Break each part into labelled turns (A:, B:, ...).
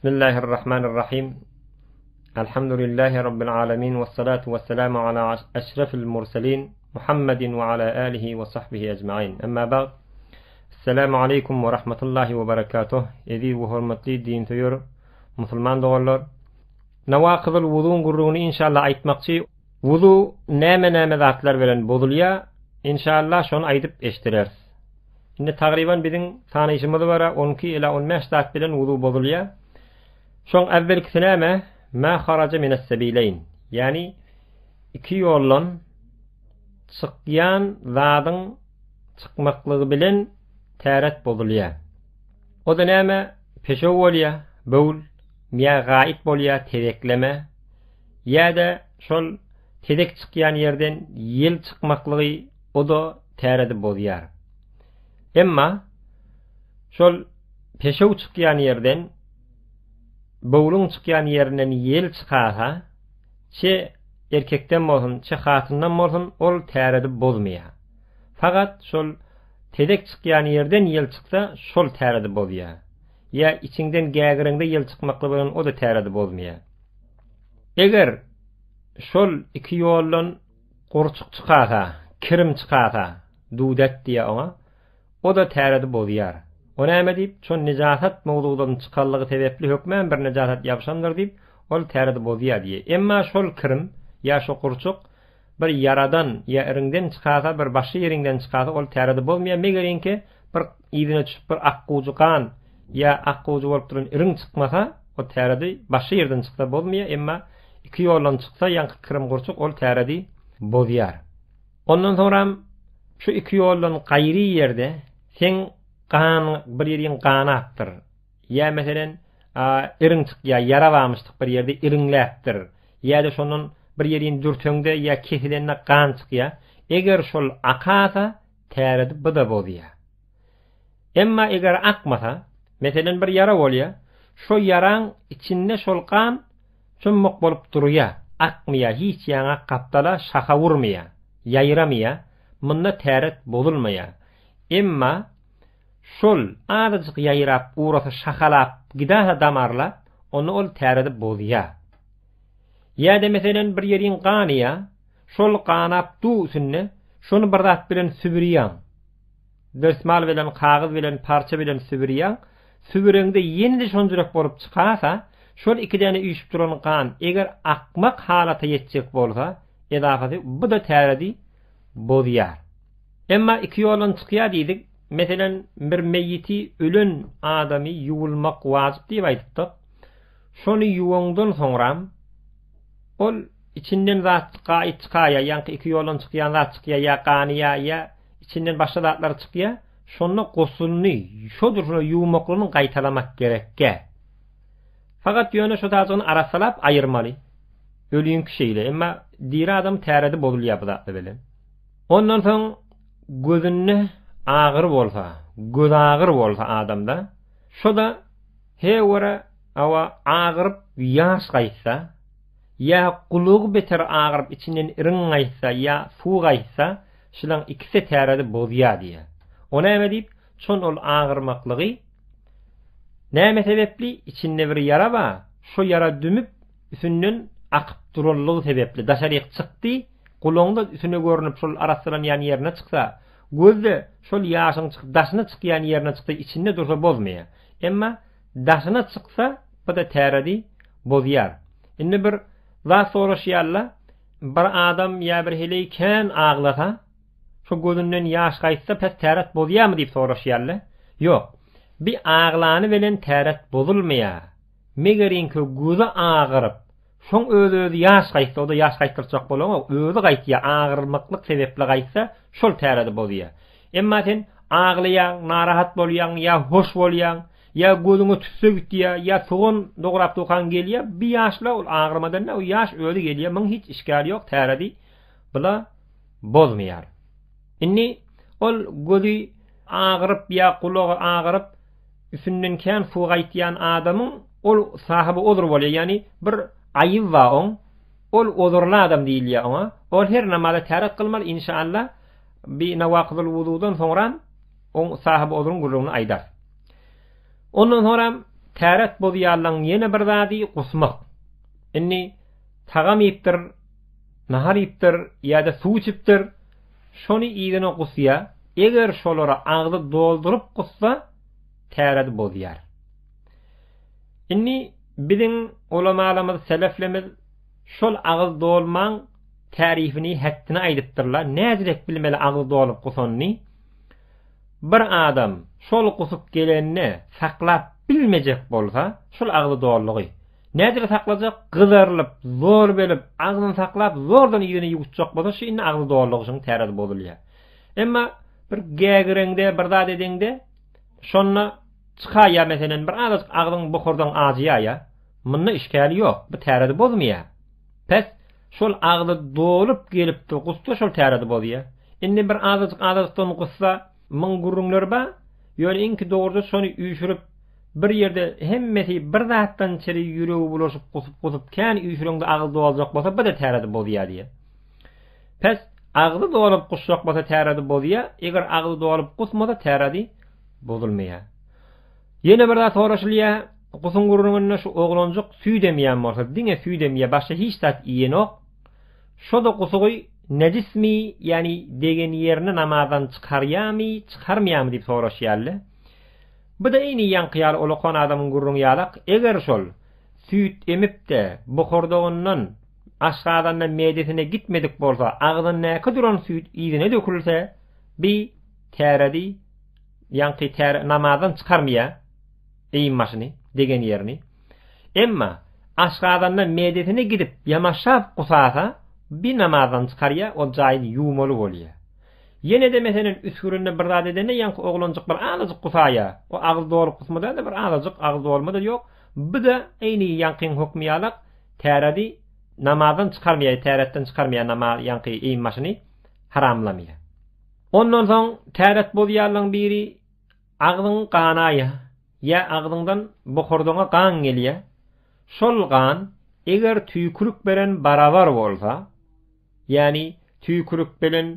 A: بسم الله الرحمن الرحيم الحمد لله رب العالمين والصلاة والسلام على أشرف المرسلين محمد وعلى آله وصحبه أجمعين أما بعد السلام عليكم ورحمة الله وبركاته إذي وهرمتلي دين تيور مسلمان دولار نواقض الوضوء قروني إن شاء الله عيد أيتمقشي وضوء نام نام ذات إن شاء الله شون عيد aydıp إن تقريبا tagriban ثاني شمد var 12 إلى 15 saat bilen وضوء bozulya. Şoň äwvelki näme? Ma kharaja min as Yani iki ýoldan çıkyan wadyň çykmaklygy bilen täret bolýa. O da näme? Peşew bolýa, bol miä gaýit bolýa, tedekleme. Ýa-da şol tedek çıkyan ýerden ýyl çykmaklygy o da täredi bolýar. Emma şol peşew çıkyan yerden, Bowlung çıkýan ýerinden yel çykarsa, çe erkekden bolsun, çe xatindan bolsun, ol täredip bolmaýar. Faqat şol tedek çıkýan ýerden yel çykda şol täredip bolýar. Ya içinden gägiriňde ýel çykmakly bolan o da täredip bolmaýar. Eger şol iki ýollan gurçuk çykarsa, kirim çykarsa, dudat diýe ona, o da täredip bolýar. Ona ema deyip, çon necahat moğluğudan çıkallığı sebepli hükmen bir necahat yapşandır deyip, ol terdi bozuya diye. Emma şol kırım, ya şu kurçuk, bir yaradan, ya erinden çıkasa, bir başı yerinden çıkasa, ol terdi bozmaya, megerin ki, bir izine çıp bir akkucu kan, ya akkucu olup durun erin çıkmasa, o terdi başı yerden çıksa bozmaya, emma iki yoldan çıksa, yankı kırım kurçuk, ol terdi bozuyar. Ondan sonra, şu iki yoldan qayri yerde, sen qan bir yerin qanatdır. Ya meselen irinçik ya yara varmışdık bir yerde irinlaptır. Ya da şonun bir yerin dürtöngde ya kehlenne qan çıq ya. Eger şol aqata tärid bu da bol Emma eger akmasa meselen bir yara bol ya. Şo yaran içinde şol qan çummuk bolup duruya. ya, hiç yana qaptala, şaha vurmaya. Yayıramaya. Mınna tärid Emma şol adıcık yayırap uğrası şakalap gidaha damarla onu ol terede bozuya. Ya da meselen bir yerin qaniya, şol qanap du üsünne, şonu bir bilen sübüriyan. Dersmal bilen, kağıt bilen, parça bilen sübüriyan, sübüriyanda yeni de şoncurak borup çıkarsa, şol iki duran qan, eger akmak halata yetecek bolsa, edafati bu da terede bozuya. Emma iki yolun çıkıya dedik, meselen bir meyiti ölün adamı yuvulmak vacip diye aýtypdy. Şonu yuwandan soňra ol içinden zatqa içqaya ýa-da iki yolun çykýan zat çykýa ýa qaniýa ýa içinden başga zatlar çykýa, şonu gosulny şodur şonu yuwmaklaryny gaýtalamak gerekke. Faqat yönü şu tarzını arasalap ayırmalı. Ölüyün kişiyle. emma diri adam tereddü bozuluyor bu Ondan sonra gözünü ağır bolsa, göz ağır bolsa adamda, şo da he wara awa ağırıp yaş qaysa, ya quluq beter ağırıp içinden irin qaysa, ya fu qaysa, şilang ikisi tärede bozýar diýe. Ona näme diýip, şon ol ağırmaklygy näme sebäpli içinde bir yara ba, şo yara dümüp üstünden aqyp durulygy sebäpli daşary çykdy. Kulonda üstüne görünüp şol arasından yan yerine çıksa, gözde şol yaşyň çykyp daşyna çykýan ýerine çykdy içinde dursa bozmaýar. Emma daşyna çyksa bu da täredi bozýar. Indi bir wa soraş bir adam ýa bir hele iken aglaha şu gözünden yaş gaýtsa pes täret bozýarmy diýip soraş ýalla? Ýok. Bir aglany bilen täret bozulmaýar. Megerin ki gözü ağırıp shoň özü özü ýaş gaýtsa, oda ýaş gaýtyrjak bolama, özü gaýtýa, agyrmaklyk sebäple gaýtsa, şol täräde bolýa. Emma sen aglyýaň, narahat bolýaň, ýa hoş bolýaň, ýa gözüňe tüsse gitýä, ýa sogun dograp tokan gelýär, bir ýaşla ol agyrmadan näme ýaş öýde gelýär, myň hiç işgal ýok, tärädi. Bula bozmaýar. Inni ol gözi agyryp ýa kulagy agyryp üsünden kän suw gaýtýan adamyň ol sahibi odur bolýar, ýani bir ayyib va on ol ozorla adam değil ona ol her namada tarik kılmal inşallah bi nawaqid wududan sonra on sahib ozorun gurrunu aydar ondan sonra tarik bozyarlan yeni bir dadi qusmaq inni tagam ipdir nahar ipdir ya da suw ipdir şoni iyini qusya eger şolara ağdı doldurup qussa tarik bolýar inni bilin ulamalarımız, seleflemiz, şol ağız dolman tarifini hettini aydıptırlar. Nezirek bilmeli ağız dolup kusonni. Bir adam şol kusup gelenini saklap bilmecek bolsa şol ağız dolluğu. Nezire saklayacak? Kızarılıp, zor belip, ağzını saklap, zordan yüzünü yukutacak bolsa şu inni ağız dolluğu için terörü bozuluyor. Ama bir gegirinde, bir daha dediğinde şonla çıkaya meselen bir ağız ağzın bu kurdan ağzıya ya. munni ishkali yo'q bu taridi bo'lmaya pas shul ag'li do'lib kelibdi qussa shul taridi bo'lya endi bir azizlik azizdan qussa ming gurunglar ba yo'li inki to'g'ri shuni uyushirib bir yerda hammasi bir zatdan chiri yurib bo'lishib qusib qusib kan uyushirganda ag'li do'ljoq bo'lsa bu da taridi bo'lya deya pas ag'li do'lib qussoq bo'lsa taridi bo'lya agar ag'li do'lib qusmasa taradi bozilmaya yana bir so'rashilya Gusun gurrunna şu oğlancık süy demeyen varsa dine süy demeye başka hiç zat iyi nok. Şu da gusuğu necis mi yani degen yerine namazdan çıkar mı çıkarmaya mı deyip soraşyarlı. Bu da eyni yankıyal oluqan adamın gurun yalak eger şol süt emip de bukurduğundan aşağıdan da medesine gitmedik bolsa ağzın näki duran süt izine dökülse bi teredi yankı ter namazdan çıkar çıkarmaya eýmasyny degen ýerini. Emma aşgadanda medetini gidip yamaşap gusasa bir namazdan çıkarya o jayny ýumuly bolýar. Yene de meselen üsküründe bir zat edene yan oğlancık bir ağızlık kusaya. O ağız doğru kusmada da bir ağızlık ağız doğru da yok. Bu da eyni yankin hukmiyalak teradi namazdan çıkarmaya, teretten çıkarmaya namaz yankin eyin maşını haramlamaya. Ondan son teret biri ağızın kanaya. Ya agdyňdan buhurdyňa qan gelýär. Şol gan eger tüýkürük beren barabar bolsa, ýani tüýkürük bilen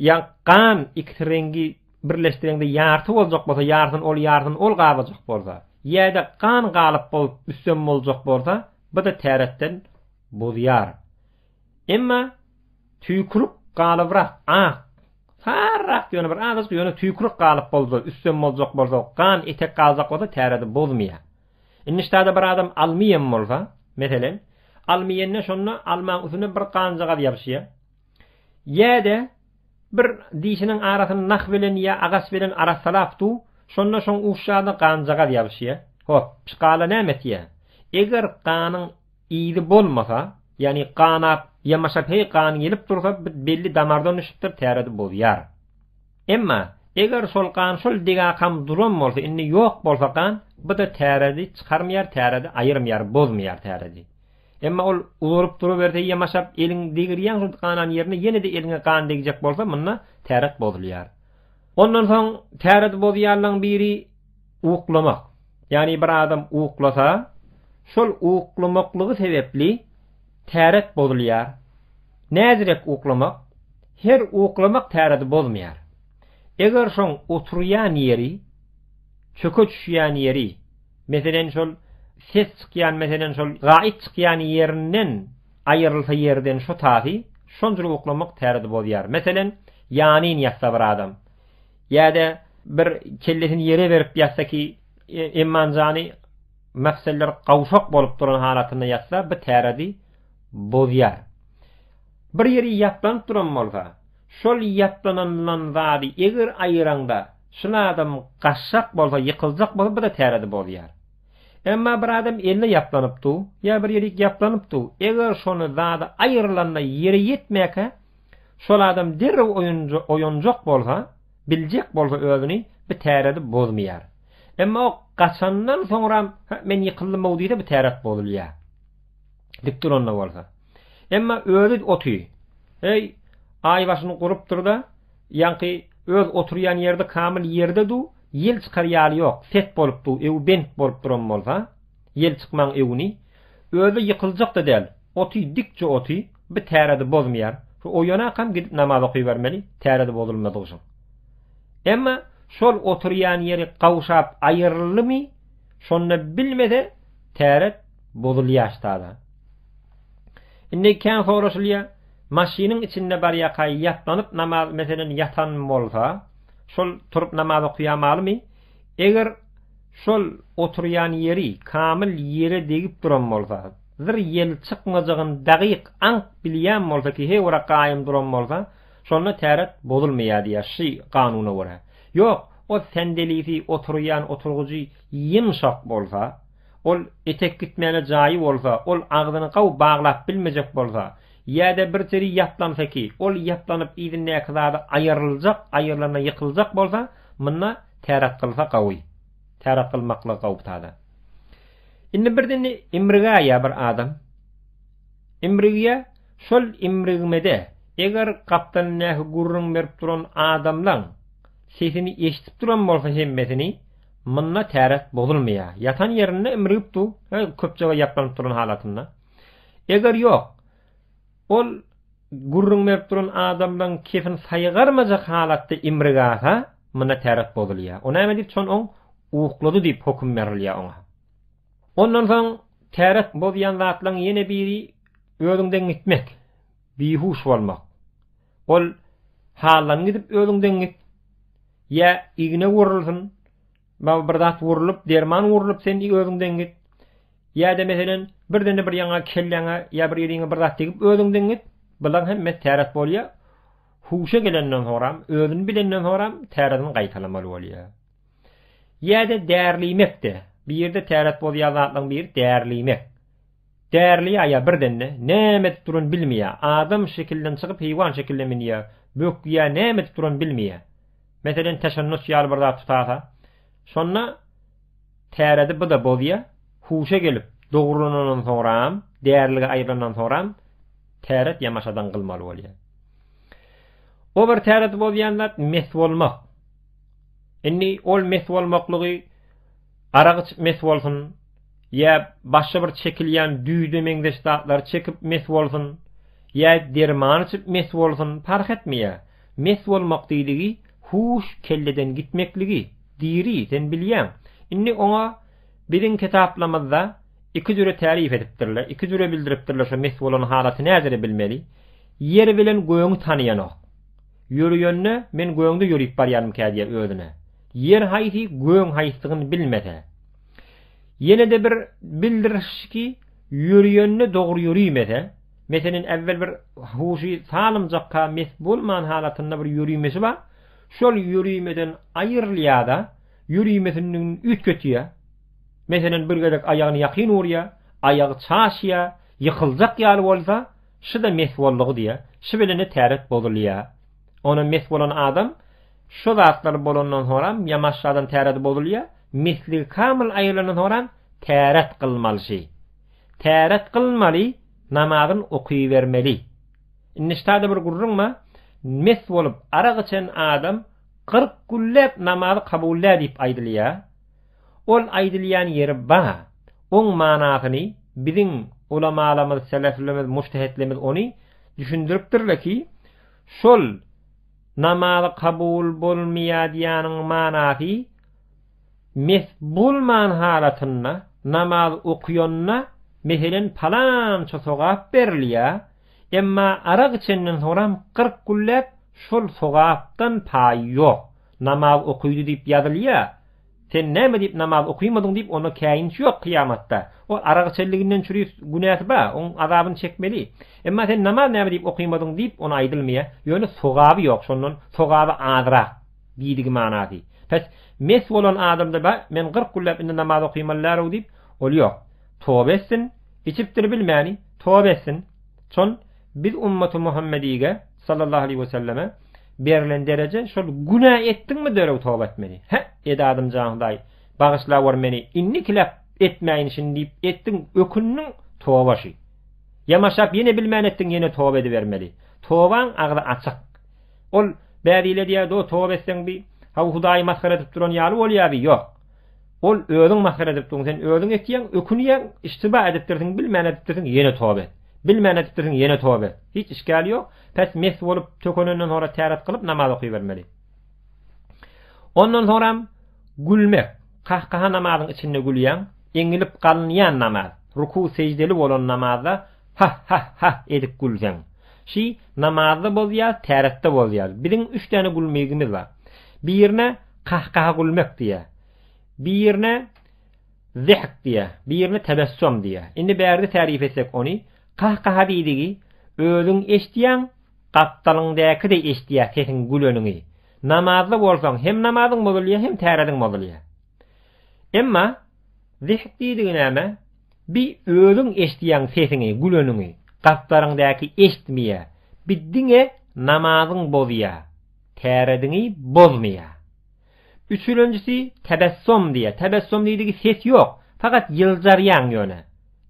A: ýa gan ikirengi birleşdirende ýarty boljak bolsa, ýardan ol ýardan ol gabajak bolsa, ýa-da gan galyp bolup üstem boljak bolsa, bu da täretden bolýar. Emma tüýkürük galybra ah Tarraq yönü bir ağız yönü tüykürük qalıp boldu, üstün molcaq boldu, qan etek qalacaq oda tərədi bozmaya. İnnişdada bir adam almiyen molza, metelen, almiyen ne alman uzunu bir qancaqa diyabşiya. Yede bir dişinin arasını naq bilen ya ağas bilen arasalaf du, şonna şon uşşada qancaqa diyabşiya. Hop, pişqala nəmet ya. Eger qanın iyidi bolmasa, yani qanap yamaşa peygani gelip dursa belli damardan ışıktır teredi bol Emma eger sol kan sol diga kam durum bolsa inni yok bolsa kan bu da teredi çıkarm yar teredi Emma ol uğurup duru verdi yamaşa elin digir yan sol yeni de elin kan degjek bolsa mınna teredi bolýar. Ondan son teredi bozul biri uklamak. Yani bir adam uklasa Şol uklumaklığı sebepli täret bolýar. Näzirek uklamak, her uklamak täret bolmýar. Eger şoň oturýan ýeri, çökü düşýän ýeri, meselen şol ses çykýan meselen şol gaýit çykýan ýerinden aýrylsa ýerden şo taýy, şoň uklamak täret bolýar. Meselen ýanyn ýatsa bir adam. Ýa-da bir kelletin ýere berip ýatsa ki e, emmanjany mafsellar qawşaq bolup duran halatında yatsa bir täredi bozya. Bir yeri yatlan turan bolsa, şol yatlanan zadi eger ayranda, şuna adam qaşşaq bolsa, ýykyljak bolsa, bu da täredi Emma bir adam elni yatlanıpdu, ya bir yerik yatlanıpdu, eger şonu zadi ayırlanda yeri yetmeke, şol adam der oyuncu oyuncaq bolsa, biljek bolsa özünü bir tərədi bozmayar. Emma qaçandan sonra men yıqıldym bu diýip bolýar. Dikdir onunla varsa. Emma özü otu. Ey, ay başını qurup dur yanqi öz oturyan yerde, kamil ýerde du, yel çıkar yali yok, set bolup du, evu bent bolup duran bolsa, yel çıkman ewni, ni, özü da del, otu dikçe otu, bi teredi bozmayar, o yana kam gidip namazı kuy vermeli, teredi bozulmadı ozum. Emma, sol oturýan yeri kavuşap ayyarlami, sonna bilmede teredi, bolulýar bozulmadi, Indi kan horoslya maşinin içinde bar yaqay yatlanıp namaz meselen yatan bolsa, şol turup namaz okuyamalı mı? Eger şol oturyan yeri kamil yere degip duran bolsa, zir yel çıkmajagyn dagyq an bilýän bolsa ki he ora gaýym duran bolsa, şonda täret bolulmaýady ýa şy kanuna wara. Ýok, o sendelifi oturyan oturgyjy ýymşak bolsa, ol etek gitmeyene cayi olsa, ol ağzını qav bağlap bilmecek bolsa, yada bir teri yatlansa ki, ol yatlanıp izinne kızada ayarılacak, ayarlarına yıkılacak bolsa, mınna terat kılsa qavuy. Terat kılmakla qavup tada. bir dini imriga ya bir adam. Imriga sol imrigmede, eger kaptan nehi gurrun verip duran adamlan, sesini eştip duran bolsa hemmesini, Mynna täret bolmaýa. Yatan ýerinde imripdi, köpçege ýapdan turan halatında. Eger yok ol gurrun berip duran adamdan kefin saýgarmajak halatda imrigaha ha mynna täret Ona näme çon on uwuklady diýip hukm berilýä ona. Ondan soň täret bolýan zatlaryň ýene biri ölümden gitmek, bihuş bolmak. Ol halan gidip ölümden git. Ya igne vurulsun, Baw bir zat derman wurulup sen iň özüňden git. Ýa-da meselen bir dene bir ýaňa kelleňe, ýa bir ýeriňe bir zat diýip özüňden git. Bilen hem täret bolýa. Huşa gelenden soram, özün bilenden soram, täretini gaýtalamaly bolýa. Ýa-da därlimekde. Bir ýerde täret bolýan zatlaryň bir därlimek. Derli aya bir denne näme turun bilmeýär. Adam şekilden çykyp hywan şekilde minýär. ýa näme turun bilmeýär. Meselen täşennüs ýar bir zat tutasa, Sonra Tərədi bu da bolýa, huşa gelip dogrunanyň soňra hem değerlige aýrylandan soňra hem täret ýamaşadan O bir täret bolýanlar mes Enni ol mes araq arag mes Ya başga bir çekilýän düýde meňdeş daglar çekip mes bolsun. Ya derman çyp mes bolsun, fark etmeýär. Mes huş kelleden gitmekligi. diri sen bilýän. Inni oňa birin kitaplamazda iki jüre tälif edipdirler. İki jüre bildiripdirler. Şu mesulun halaty nädir bilmeli. Yer bilen goýun tanyýan ok. Ýürýänni men goýunda ýürip barýanym käde öwrüne. Yer haýsy goýun haýsygyny bilmese. Ýene de bir bildirişki ýürýänni dogry ýürýmese. Mesenin evvel bir huşi salımcakka mesbul man halatında bir yürüymesi bar. şol yürüýmeden aýrylýada yürüýmesiniň üýt götüýä. Meselen bir gezek ayagyny ýakyn urýa, ayagy çaşýa, ýykyljak ýaly bolsa, şuda mehwollugy diýä. Şu täret bolýa. Ona meh adam şu wagtlar bolandan horam ýamaşlardan täret bolýa. Mehli kamil aýrylanyň horam täret gylmalşy. Täret gylmaly, namazyny okuy bermeli. Inni stada bir gurrunma, mes bolup araq için adam 40 günlük namazı kabul eder dip aydılıya. Ol aydılıyan yeri ba. Oň manasyny biziň ulamalarymyz, selefilerimiz, müjtehidlerimiz ony düşündiripdir ki, şol namazı kabul bolmaýan diýanyň manasy mes bolman halatyna, namaz okuyonna mehelen palan çosogap berliýär. Emma arag içenden soram 40 gullap şol soğaptan pay yok. Namaz okuydu dip yazılıyor. Sen näme dip namaz okuymadın dip onu käyin yok kıyamatta. O arag içenliginden çürüyüs günahı ba, on azabını çekmeli. Emma sen namaz näme dip okuymadın dip onu aydılmıyor. Yönü soğabı yok. Şonun soğabı adra. Bidigi manady. Pes mes bolan adamda ba men 40 gullap indi namaz okuymallar dip dip oluyor. Tövbesin, içipdir bilmeyeni, tövbesin. Son biz Ummatu Muhammediyge sallallahu aleyhi ve selleme berilen derece şol guna ettin mi dörü tovab etmeni? He, edi adım canhday, bağışla meni, inni kilap etmeyin işin deyip ettin ökünnün tovabaşı. Yamaşap yine bilmeyen ettin yine tovab edivermeli. Tovan ağda açık. Ol beriyle diye do tovab etsen bi, ha hudayi maskara edip duran yalı ol ya bi, yok. Ol öğrün maskara edip duran, sen öğrün ettiyen, ökünüyen, iştiba ediptirdin, bilmeyen ediptirdin, yine tovab et. bilmänetdirsin ýene töbe. Hiç işgali ýok. Pes mes bolup tökenenden sonra tärat kılıp namaz okuy bermeli. Ondan sonra gülmek. Kahkaha namazın içinde gülýän, eňilip galynýan namaz. Ruku secdeli bolan namazda ha ha ha edip gülýän. Şi namazda bozýar, täratda bozýar. Bizim üç tane gülmegimiz bar. Birine kahkaha gülmek diye. Birine zihk diye. Birine tebessüm diye. Indi bärde tarif etsek onu kahkaha beydigi, ölüň eşdiýän, gatdalyňdäki-de eşdiýär tetin gülönüňi. Namazlı bolsaň hem namazyň bozulýar, hem tärädiň bozulýar. Emma zihk diýdigin näme? Bir ölüň eşdiýän sesiňi, gülönüňi, gatdalyňdäki eşdmeýär. Biddiňe namazyň bozýar. Tärädiňi bozmaýar. Üçüncüsi tebessüm diye. Tebessüm diýdigi ses yok, fakat ýyljarýan ýöne.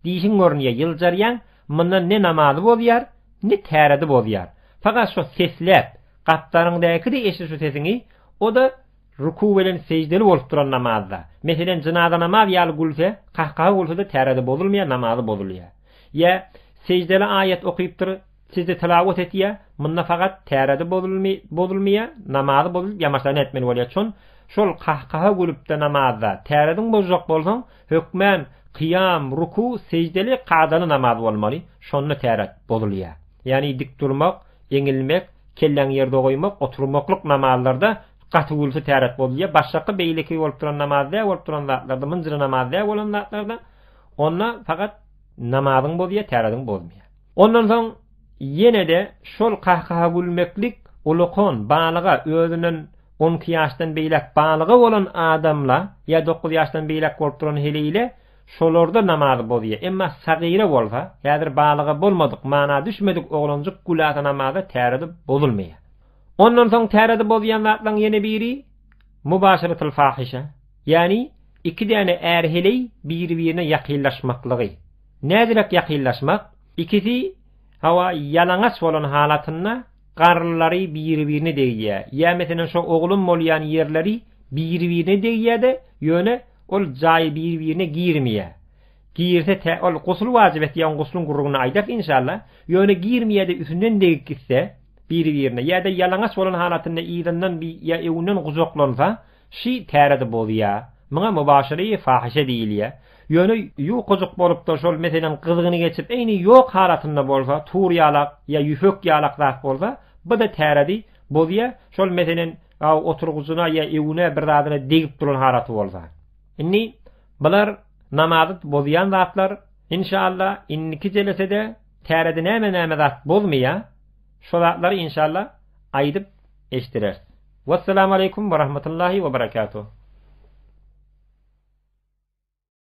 A: Diýişiň görnýär, ýyljarýan Mundan ne namazı bolýar, ne täredi bolýar. Faqat şu sesler, gatlaryň däki de eşi şu sesini, o da ruku bilen sejdeli bolup duran namazda. Meselen jynada namaz ýaly gülse, kahkaha gülse de täredi bolulmaýar, namazy bolulýar. Ýa sejdeli ayet okuyupdyr, sizde tilawat etýär, munda fakat täredi bolulmaýar, bolulmaýar, namazy bolulyp ýamaşlan etmeli bolýar. Şol kahkaha gülüp de namazda täredin bolujak bolsaň, hökmen qiyam, ruku, secdeli qadalı namaz olmalı. Şonna tərat bolulya. Yani dik durmak, yengilmek, kellen yerde koymak, oturmaklık namazlarda qatı ulusu tərat bolulya. Başlaqı beylikeyi olup duran namazda, olup duran zatlarda, mıncırı namazda, olan zatlarda, onna fakat namazın bolulya, Ondan son, yine de şol qahqaha gülmeklik, Ulukon bağlığa özünün 10 yaştan beylek bağlığı olan adamla ya 9 yaştan beylek korkturan heliyle şolorda namaz bolýar. Emma sagyra bolsa, ýa-da balygy bolmadyk, mana düşmedik oglanjyk gulata namazy täredip bolulmaýar. Ondan soň täredip bolýan wagtlaryň ýene biri mubaşaratul fahişe, ýani iki däne ärheli bir-birine ýakynlaşmaklygy. Näzirek ýakynlaşmak? Ikisi hawa yalangaç bolan halatyna garlary bir-birine degýär. Ýa-da şo oglum bolýan ýerleri bir-birine degýär-de ýöne ol jayi birbirine girmeye. Girse te ol gusül vacib etdiyen guslun gurruna aydaf inşallah. Yöne girmeye de üstünden de gitse birbirine ya da yalanaç olan halatında iğdandan bir ya evinden guzoklansa şi teredi bolya. Mına mübaşireyi fahişe değil ya. Yönü yu kucuk bolup da şol meselen kızgını geçip eyni yok halatında bolsa tur yalak ya yüfök yalaklar bolsa bu da teredi bolya. Şol meselen oturguzuna ya evine bir adına degip duran halatı bolsa. İni bular namazı bozýan zatlar inşallah inniki de täredine näme näme zat bozmaya şu zatlar inşallah aýdyp eşdirer. Wassalamu aleykum ve rahmetullahi ve berekatuh.